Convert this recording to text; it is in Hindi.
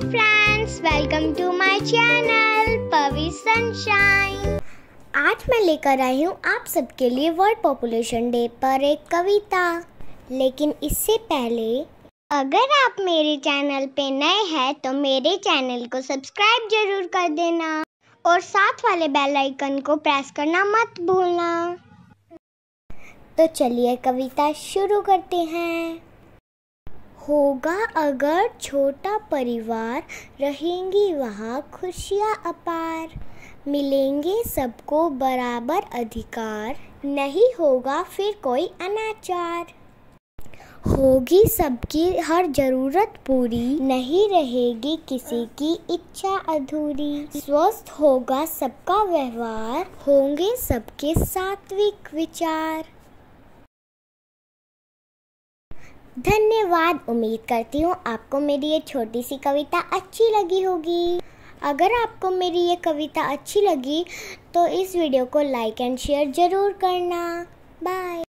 friends welcome to my channel Pavi Sunshine आज मैं लेकर आई हूँ आप सबके लिए वर्ल्ड पॉपुलेशन डे पर एक कविता लेकिन इससे पहले अगर आप मेरे चैनल पे नए हैं तो मेरे चैनल को सब्सक्राइब जरूर कर देना और साथ वाले बेल आइकन को प्रेस करना मत भूलना तो चलिए कविता शुरू करते हैं होगा अगर छोटा परिवार रहेंगी वहाँ खुशियाँ अपार मिलेंगे सबको बराबर अधिकार नहीं होगा फिर कोई अनाचार होगी सबकी हर जरूरत पूरी नहीं रहेगी किसी की इच्छा अधूरी स्वस्थ होगा सबका व्यवहार होंगे सबके सात्विक विचार धन्यवाद उम्मीद करती हूँ आपको मेरी ये छोटी सी कविता अच्छी लगी होगी अगर आपको मेरी ये कविता अच्छी लगी तो इस वीडियो को लाइक एंड शेयर ज़रूर करना बाय